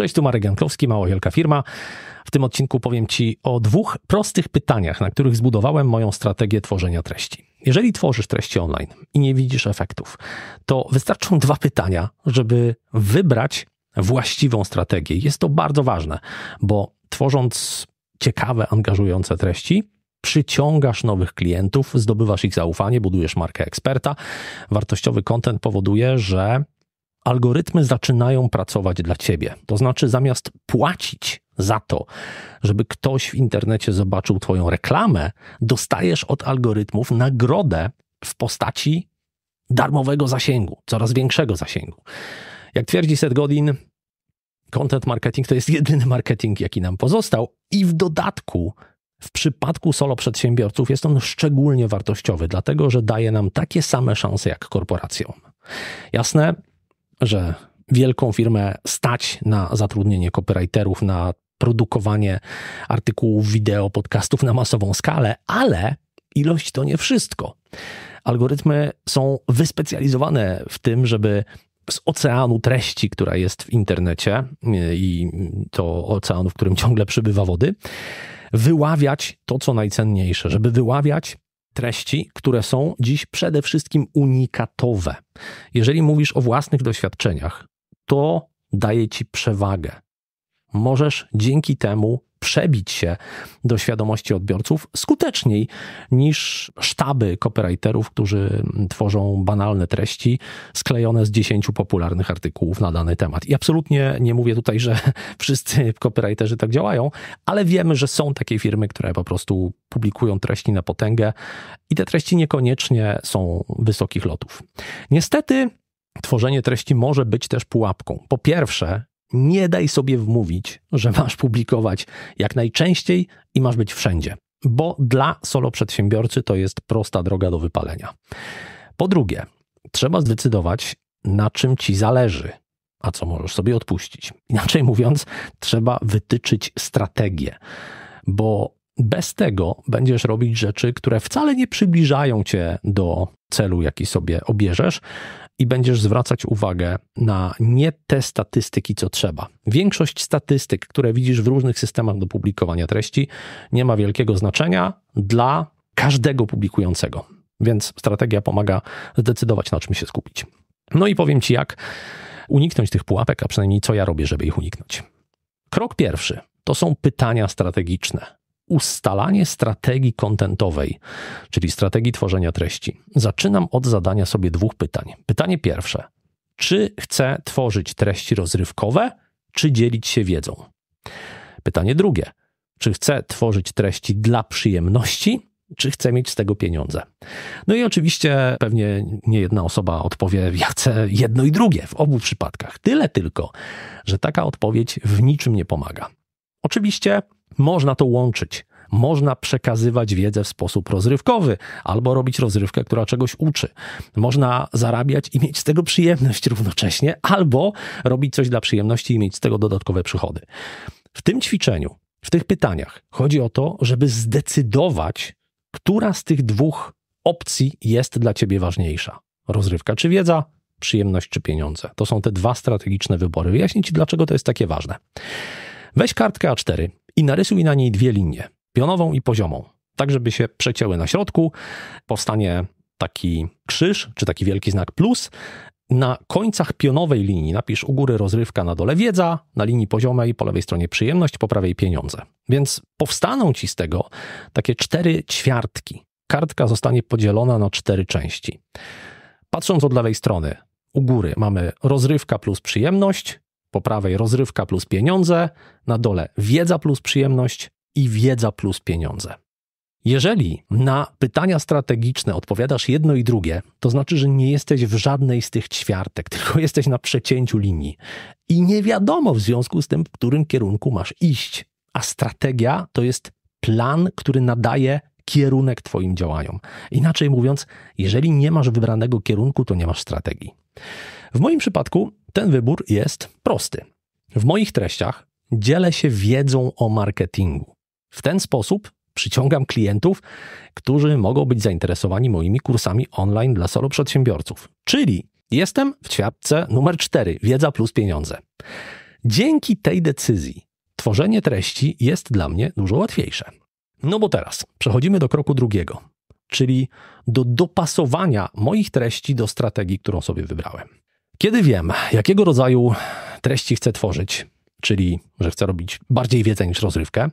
Cześć, tu Marek Jankowski, Mało Wielka Firma. W tym odcinku powiem Ci o dwóch prostych pytaniach, na których zbudowałem moją strategię tworzenia treści. Jeżeli tworzysz treści online i nie widzisz efektów, to wystarczą dwa pytania, żeby wybrać właściwą strategię. Jest to bardzo ważne, bo tworząc ciekawe, angażujące treści, przyciągasz nowych klientów, zdobywasz ich zaufanie, budujesz markę eksperta. Wartościowy kontent powoduje, że algorytmy zaczynają pracować dla ciebie. To znaczy, zamiast płacić za to, żeby ktoś w internecie zobaczył Twoją reklamę, dostajesz od algorytmów nagrodę w postaci darmowego zasięgu, coraz większego zasięgu. Jak twierdzi Seth Godin, content marketing to jest jedyny marketing, jaki nam pozostał, i w dodatku. W przypadku solo przedsiębiorców jest on szczególnie wartościowy, dlatego że daje nam takie same szanse jak korporacjom. Jasne, że wielką firmę stać na zatrudnienie copywriterów, na produkowanie artykułów wideo, podcastów na masową skalę, ale ilość to nie wszystko. Algorytmy są wyspecjalizowane w tym, żeby z oceanu treści, która jest w internecie y, i to oceanu, w którym ciągle przybywa wody, wyławiać to, co najcenniejsze, żeby wyławiać treści, które są dziś przede wszystkim unikatowe. Jeżeli mówisz o własnych doświadczeniach, to daje ci przewagę. Możesz dzięki temu przebić się do świadomości odbiorców skuteczniej niż sztaby copywriterów, którzy tworzą banalne treści sklejone z dziesięciu popularnych artykułów na dany temat. I absolutnie nie mówię tutaj, że wszyscy copywriterzy tak działają, ale wiemy, że są takie firmy, które po prostu publikują treści na potęgę i te treści niekoniecznie są wysokich lotów. Niestety, Tworzenie treści może być też pułapką. Po pierwsze, nie daj sobie wmówić, że masz publikować jak najczęściej i masz być wszędzie, bo dla solo przedsiębiorcy to jest prosta droga do wypalenia. Po drugie, trzeba zdecydować, na czym ci zależy, a co możesz sobie odpuścić. Inaczej mówiąc, trzeba wytyczyć strategię, bo bez tego będziesz robić rzeczy, które wcale nie przybliżają cię do celu, jaki sobie obierzesz, i będziesz zwracać uwagę na nie te statystyki, co trzeba. Większość statystyk, które widzisz w różnych systemach do publikowania treści, nie ma wielkiego znaczenia dla każdego publikującego. Więc strategia pomaga zdecydować, na czym się skupić. No i powiem Ci, jak uniknąć tych pułapek, a przynajmniej co ja robię, żeby ich uniknąć. Krok pierwszy to są pytania strategiczne ustalanie strategii kontentowej, czyli strategii tworzenia treści. Zaczynam od zadania sobie dwóch pytań. Pytanie pierwsze: czy chcę tworzyć treści rozrywkowe, czy dzielić się wiedzą? Pytanie drugie: czy chcę tworzyć treści dla przyjemności, czy chcę mieć z tego pieniądze. No i oczywiście pewnie nie jedna osoba odpowie, ja chcę jedno i drugie w obu przypadkach. Tyle tylko, że taka odpowiedź w niczym nie pomaga. Oczywiście można to łączyć. Można przekazywać wiedzę w sposób rozrywkowy albo robić rozrywkę, która czegoś uczy. Można zarabiać i mieć z tego przyjemność równocześnie, albo robić coś dla przyjemności i mieć z tego dodatkowe przychody. W tym ćwiczeniu, w tych pytaniach chodzi o to, żeby zdecydować, która z tych dwóch opcji jest dla ciebie ważniejsza. Rozrywka czy wiedza, przyjemność czy pieniądze. To są te dwa strategiczne wybory. Wyjaśnię Ci, dlaczego to jest takie ważne. Weź kartkę A4, i narysuj na niej dwie linie, pionową i poziomą, tak żeby się przecięły na środku, powstanie taki krzyż, czy taki wielki znak plus. Na końcach pionowej linii napisz u góry rozrywka, na dole wiedza, na linii poziomej po lewej stronie przyjemność, po prawej pieniądze. Więc powstaną ci z tego takie cztery ćwiartki. Kartka zostanie podzielona na cztery części. Patrząc od lewej strony, u góry mamy rozrywka plus przyjemność, po prawej rozrywka plus pieniądze, na dole wiedza plus przyjemność i wiedza plus pieniądze. Jeżeli na pytania strategiczne odpowiadasz jedno i drugie, to znaczy, że nie jesteś w żadnej z tych ćwiartek, tylko jesteś na przecięciu linii i nie wiadomo w związku z tym, w którym kierunku masz iść. A strategia to jest plan, który nadaje kierunek Twoim działaniom. Inaczej mówiąc, jeżeli nie masz wybranego kierunku, to nie masz strategii. W moim przypadku ten wybór jest prosty. W moich treściach dzielę się wiedzą o marketingu. W ten sposób przyciągam klientów, którzy mogą być zainteresowani moimi kursami online dla solo przedsiębiorców. Czyli jestem w ćwiartce numer 4 wiedza plus pieniądze. Dzięki tej decyzji tworzenie treści jest dla mnie dużo łatwiejsze. No bo teraz przechodzimy do kroku drugiego, czyli do dopasowania moich treści do strategii, którą sobie wybrałem. Kiedy wiem, jakiego rodzaju treści chcę tworzyć, czyli że chcę robić bardziej wiedzę niż rozrywkę,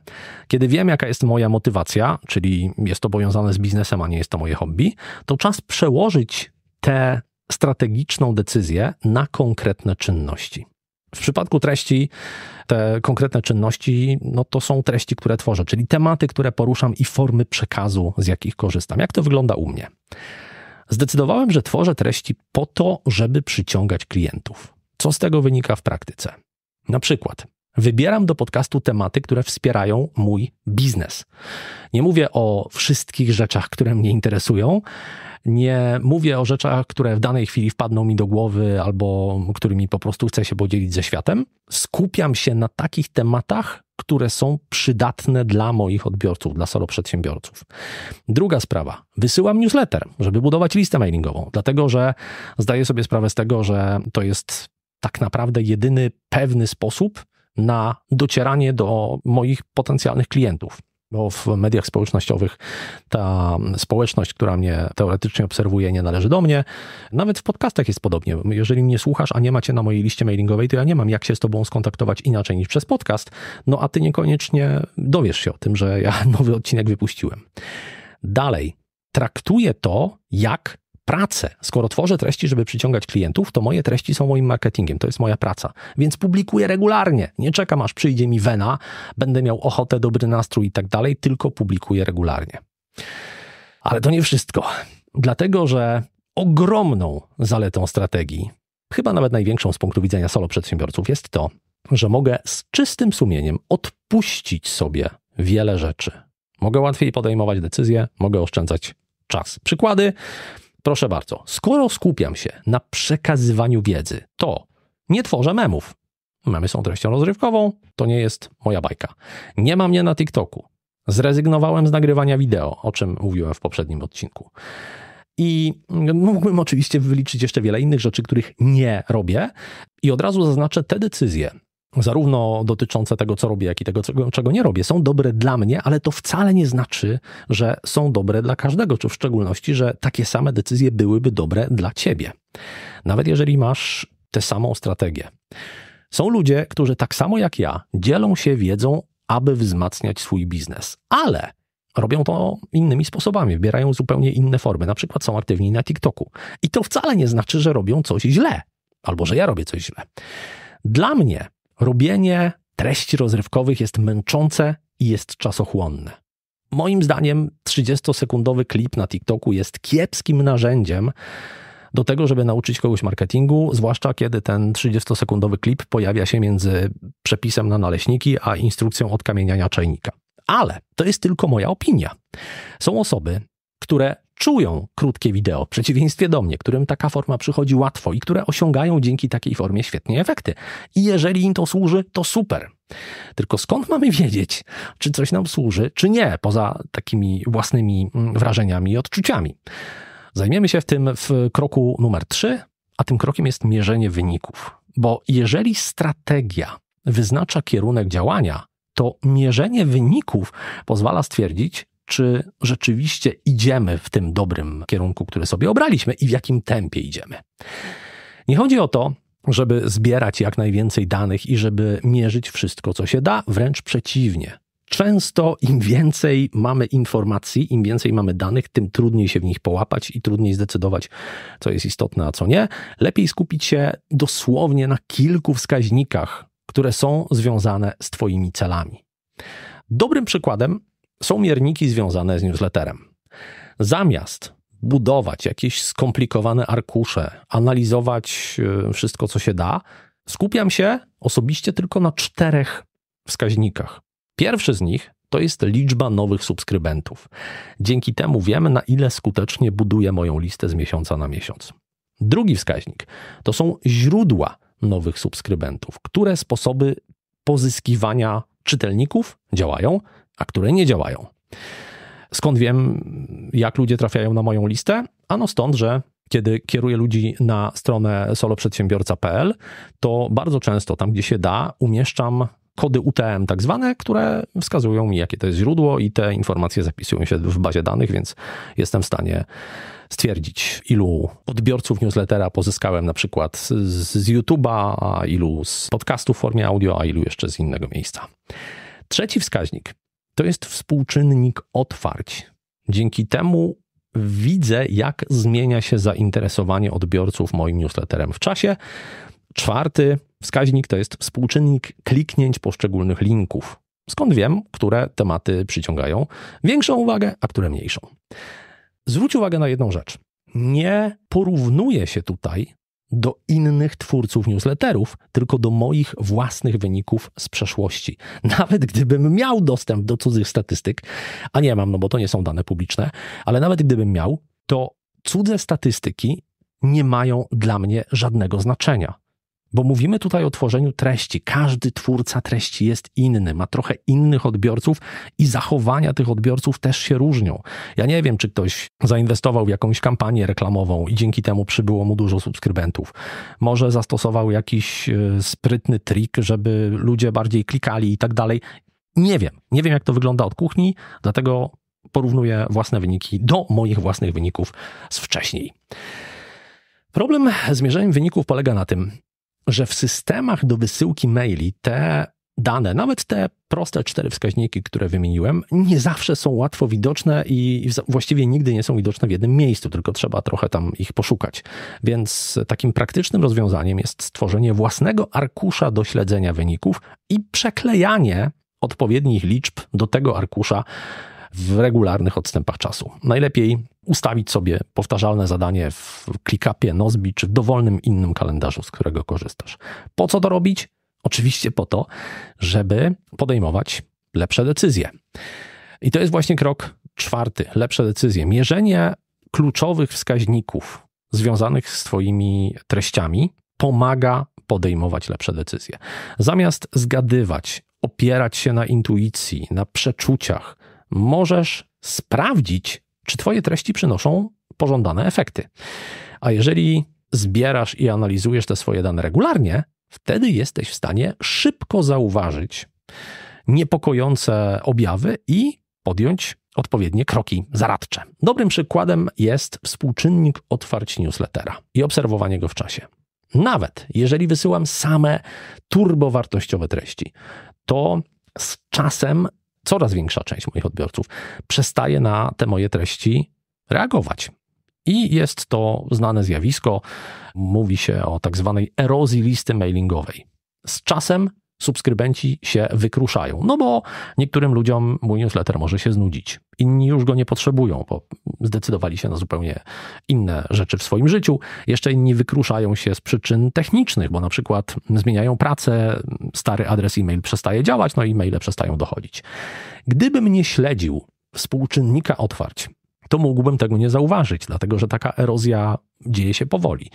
kiedy wiem, jaka jest moja motywacja, czyli jest to powiązane z biznesem, a nie jest to moje hobby, to czas przełożyć tę strategiczną decyzję na konkretne czynności. W przypadku treści, te konkretne czynności, no to są treści, które tworzę, czyli tematy, które poruszam i formy przekazu, z jakich korzystam. Jak to wygląda u mnie? Zdecydowałem, że tworzę treści po to, żeby przyciągać klientów. Co z tego wynika w praktyce? Na przykład Wybieram do podcastu tematy, które wspierają mój biznes. Nie mówię o wszystkich rzeczach, które mnie interesują. Nie mówię o rzeczach, które w danej chwili wpadną mi do głowy albo którymi po prostu chcę się podzielić ze światem. Skupiam się na takich tematach, które są przydatne dla moich odbiorców, dla solo przedsiębiorców. Druga sprawa, wysyłam newsletter, żeby budować listę mailingową, dlatego że zdaję sobie sprawę z tego, że to jest tak naprawdę jedyny pewny sposób na docieranie do moich potencjalnych klientów. Bo w mediach społecznościowych ta społeczność, która mnie teoretycznie obserwuje, nie należy do mnie. Nawet w podcastach jest podobnie. Jeżeli mnie słuchasz, a nie macie na mojej liście mailingowej, to ja nie mam jak się z tobą skontaktować inaczej niż przez podcast. No a ty niekoniecznie dowiesz się o tym, że ja nowy odcinek wypuściłem. Dalej, traktuję to jak pracę. Skoro tworzę treści, żeby przyciągać klientów, to moje treści są moim marketingiem, to jest moja praca. Więc publikuję regularnie. Nie czekam, aż przyjdzie mi wena, będę miał ochotę, dobry nastrój i tak dalej, tylko publikuję regularnie. Ale to nie wszystko. Dlatego, że ogromną zaletą strategii, chyba nawet największą z punktu widzenia solo przedsiębiorców, jest to, że mogę z czystym sumieniem odpuścić sobie wiele rzeczy. Mogę łatwiej podejmować decyzje, mogę oszczędzać czas. Przykłady. Proszę bardzo, skoro skupiam się na przekazywaniu wiedzy, to nie tworzę memów. Memy są treścią rozrywkową, to nie jest moja bajka. Nie ma mnie na TikToku. Zrezygnowałem z nagrywania wideo, o czym mówiłem w poprzednim odcinku. I mógłbym oczywiście wyliczyć jeszcze wiele innych rzeczy, których nie robię. I od razu zaznaczę te decyzje, zarówno dotyczące tego, co robię, jak i tego, czego nie robię, są dobre dla mnie, ale to wcale nie znaczy, że są dobre dla każdego, czy w szczególności, że takie same decyzje byłyby dobre dla ciebie. Nawet jeżeli masz tę samą strategię. Są ludzie, którzy tak samo jak ja dzielą się wiedzą, aby wzmacniać swój biznes, ale robią to innymi sposobami, wybierają zupełnie inne formy, na przykład są aktywni na TikToku. I to wcale nie znaczy, że robią coś źle, albo że ja robię coś źle. Dla mnie robienie treści rozrywkowych jest męczące i jest czasochłonne. Moim zdaniem 30-sekundowy klip na TikToku jest kiepskim narzędziem do tego, żeby nauczyć kogoś marketingu, zwłaszcza kiedy ten 30-sekundowy klip pojawia się między przepisem na naleśniki a instrukcją odkamieniania czajnika. Ale to jest tylko moja opinia. Są osoby, które czują krótkie wideo, w przeciwieństwie do mnie, którym taka forma przychodzi łatwo i które osiągają dzięki takiej formie świetnie efekty. I jeżeli im to służy, to super. Tylko skąd mamy wiedzieć, czy coś nam służy, czy nie, poza takimi własnymi mm, wrażeniami i odczuciami? Zajmiemy się w tym w kroku numer 3, a tym krokiem jest mierzenie wyników. Bo jeżeli strategia wyznacza kierunek działania, to mierzenie wyników pozwala stwierdzić, czy rzeczywiście idziemy w tym dobrym kierunku, który sobie obraliśmy i w jakim tempie idziemy. Nie chodzi o to, żeby zbierać jak najwięcej danych i żeby mierzyć wszystko, co się da, wręcz przeciwnie. Często im więcej mamy informacji, im więcej mamy danych, tym trudniej się w nich połapać i trudniej zdecydować, co jest istotne, a co nie. Lepiej skupić się dosłownie na kilku wskaźnikach, które są związane z Twoimi celami. Dobrym przykładem są mierniki związane z newsletterem. Zamiast budować jakieś skomplikowane arkusze, analizować e, wszystko, co się da, skupiam się osobiście tylko na czterech wskaźnikach. Pierwszy z nich to jest liczba nowych subskrybentów. Dzięki temu wiem, na ile skutecznie buduję moją listę z miesiąca na miesiąc. Drugi wskaźnik to są źródła nowych subskrybentów, które sposoby pozyskiwania czytelników działają a które nie działają. Skąd wiem, jak ludzie trafiają na moją listę? Ano stąd, że kiedy kieruję ludzi na stronę soloprzedsiębiorca.pl, to bardzo często tam, gdzie się da, umieszczam kody UTM tak zwane, które wskazują mi, jakie to jest źródło i te informacje zapisują się w bazie danych, więc jestem w stanie stwierdzić, ilu odbiorców newslettera pozyskałem na przykład z, z YouTube'a, a ilu z podcastu w formie audio, a ilu jeszcze z innego miejsca. Trzeci wskaźnik to jest współczynnik otwarć. Dzięki temu widzę, jak zmienia się zainteresowanie odbiorców moim newsletterem w czasie. Czwarty wskaźnik to jest współczynnik kliknięć poszczególnych linków. Skąd wiem, które tematy przyciągają większą uwagę, a które mniejszą. Zwróć uwagę na jedną rzecz. Nie porównuje się tutaj do innych twórców newsletterów, tylko do moich własnych wyników z przeszłości. Nawet gdybym miał dostęp do cudzych statystyk, a nie mam, no bo to nie są dane publiczne, ale nawet gdybym miał, to cudze statystyki nie mają dla mnie żadnego znaczenia. Bo mówimy tutaj o tworzeniu treści. Każdy twórca treści jest inny, ma trochę innych odbiorców i zachowania tych odbiorców też się różnią. Ja nie wiem, czy ktoś zainwestował w jakąś kampanię reklamową i dzięki temu przybyło mu dużo subskrybentów. Może zastosował jakiś e, sprytny trik, żeby ludzie bardziej klikali i tak dalej. Nie wiem. Nie wiem, jak to wygląda od kuchni, dlatego porównuję własne wyniki do moich własnych wyników z wcześniej. Problem z mierzeniem wyników polega na tym, że w systemach do wysyłki maili te dane, nawet te proste cztery wskaźniki, które wymieniłem, nie zawsze są łatwo widoczne i właściwie nigdy nie są widoczne w jednym miejscu, tylko trzeba trochę tam ich poszukać. Więc takim praktycznym rozwiązaniem jest stworzenie własnego arkusza do śledzenia wyników i przeklejanie odpowiednich liczb do tego arkusza w regularnych odstępach czasu. Najlepiej ustawić sobie powtarzalne zadanie w ClickUpie, Nozbi czy w dowolnym innym kalendarzu, z którego korzystasz. Po co to robić? Oczywiście po to, żeby podejmować lepsze decyzje. I to jest właśnie krok czwarty, lepsze decyzje. Mierzenie kluczowych wskaźników związanych z Twoimi treściami pomaga podejmować lepsze decyzje. Zamiast zgadywać, opierać się na intuicji, na przeczuciach, możesz sprawdzić, czy Twoje treści przynoszą pożądane efekty. A jeżeli zbierasz i analizujesz te swoje dane regularnie, wtedy jesteś w stanie szybko zauważyć niepokojące objawy i podjąć odpowiednie kroki zaradcze. Dobrym przykładem jest współczynnik otwarć newslettera i obserwowanie go w czasie. Nawet jeżeli wysyłam same turbowartościowe treści, to z czasem coraz większa część moich odbiorców przestaje na te moje treści reagować. I jest to znane zjawisko. Mówi się o tak zwanej erozji listy mailingowej. Z czasem subskrybenci się wykruszają. No bo niektórym ludziom mój newsletter może się znudzić. Inni już go nie potrzebują, bo zdecydowali się na zupełnie inne rzeczy w swoim życiu. Jeszcze inni wykruszają się z przyczyn technicznych, bo na przykład zmieniają pracę, stary adres e-mail przestaje działać, no i e maile przestają dochodzić. Gdybym nie śledził współczynnika otwarć, to mógłbym tego nie zauważyć, dlatego że taka erozja dzieje się powoli.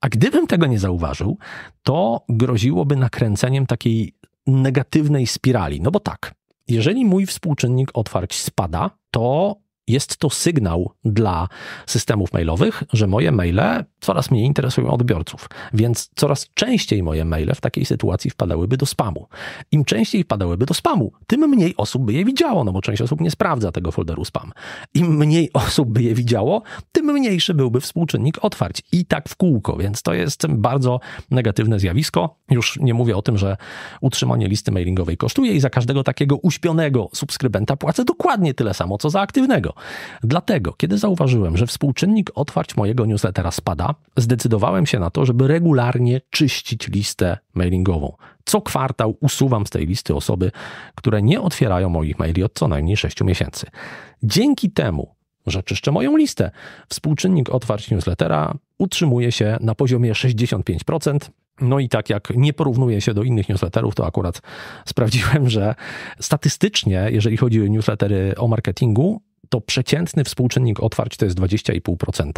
A gdybym tego nie zauważył, to groziłoby nakręceniem takiej negatywnej spirali. No bo tak, jeżeli mój współczynnik otwarć spada, to jest to sygnał dla systemów mailowych, że moje maile coraz mniej interesują odbiorców, więc coraz częściej moje maile w takiej sytuacji wpadałyby do spamu. Im częściej wpadałyby do spamu, tym mniej osób by je widziało, no bo część osób nie sprawdza tego folderu spam. Im mniej osób by je widziało, tym mniejszy byłby współczynnik otwarć. I tak w kółko, więc to jest bardzo negatywne zjawisko. Już nie mówię o tym, że utrzymanie listy mailingowej kosztuje i za każdego takiego uśpionego subskrybenta płacę dokładnie tyle samo, co za aktywnego. Dlatego, kiedy zauważyłem, że współczynnik otwarć mojego newslettera spada, zdecydowałem się na to, żeby regularnie czyścić listę mailingową. Co kwartał usuwam z tej listy osoby, które nie otwierają moich maili od co najmniej 6 miesięcy. Dzięki temu, że czyszczę moją listę, współczynnik otwarć newslettera utrzymuje się na poziomie 65%. No i tak jak nie porównuje się do innych newsletterów, to akurat sprawdziłem, że statystycznie, jeżeli chodzi o newslettery o marketingu, to przeciętny współczynnik otwarć to jest 20,5%.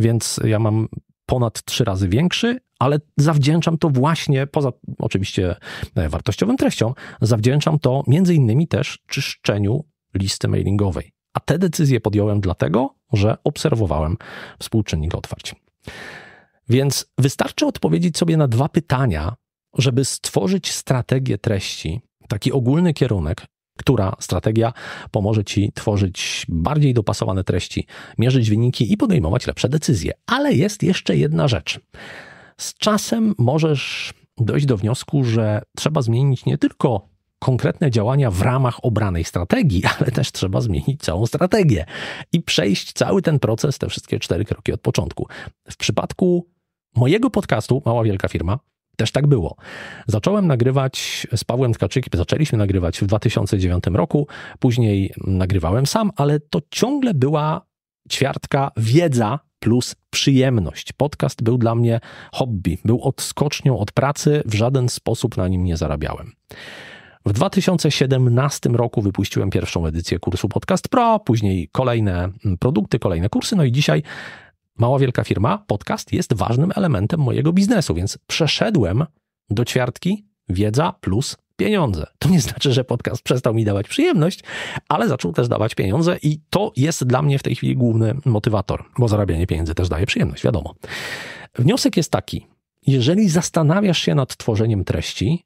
Więc ja mam ponad trzy razy większy, ale zawdzięczam to właśnie, poza oczywiście e, wartościowym treścią, zawdzięczam to między innymi też czyszczeniu listy mailingowej. A te decyzje podjąłem dlatego, że obserwowałem współczynnik otwarć. Więc wystarczy odpowiedzieć sobie na dwa pytania, żeby stworzyć strategię treści, taki ogólny kierunek, która strategia pomoże Ci tworzyć bardziej dopasowane treści, mierzyć wyniki i podejmować lepsze decyzje. Ale jest jeszcze jedna rzecz. Z czasem możesz dojść do wniosku, że trzeba zmienić nie tylko konkretne działania w ramach obranej strategii, ale też trzeba zmienić całą strategię i przejść cały ten proces, te wszystkie cztery kroki od początku. W przypadku mojego podcastu Mała Wielka Firma też tak było. Zacząłem nagrywać z Pawłem Tkaczykiem, zaczęliśmy nagrywać w 2009 roku, później nagrywałem sam, ale to ciągle była ćwiartka wiedza plus przyjemność. Podcast był dla mnie hobby, był odskocznią od pracy, w żaden sposób na nim nie zarabiałem. W 2017 roku wypuściłem pierwszą edycję kursu Podcast Pro, później kolejne produkty, kolejne kursy, no i dzisiaj Mała Wielka Firma, podcast jest ważnym elementem mojego biznesu, więc przeszedłem do ćwiartki wiedza plus pieniądze. To nie znaczy, że podcast przestał mi dawać przyjemność, ale zaczął też dawać pieniądze i to jest dla mnie w tej chwili główny motywator, bo zarabianie pieniędzy też daje przyjemność, wiadomo. Wniosek jest taki: jeżeli zastanawiasz się nad tworzeniem treści,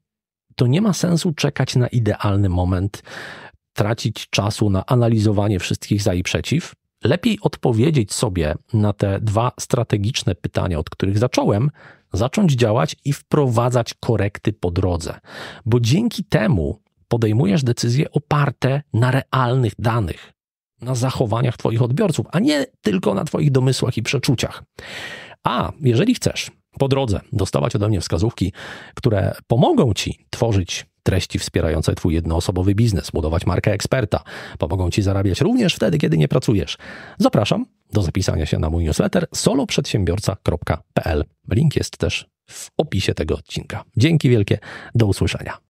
to nie ma sensu czekać na idealny moment, tracić czasu na analizowanie wszystkich za i przeciw, lepiej odpowiedzieć sobie na te dwa strategiczne pytania, od których zacząłem, zacząć działać i wprowadzać korekty po drodze, bo dzięki temu podejmujesz decyzje oparte na realnych danych, na zachowaniach Twoich odbiorców, a nie tylko na Twoich domysłach i przeczuciach. A jeżeli chcesz po drodze dostawać ode mnie wskazówki, które pomogą Ci tworzyć treści wspierające Twój jednoosobowy biznes, budować markę eksperta. Pomogą Ci zarabiać również wtedy, kiedy nie pracujesz. Zapraszam do zapisania się na mój newsletter soloprzedsiębiorca.pl. Link jest też w opisie tego odcinka. Dzięki wielkie, do usłyszenia.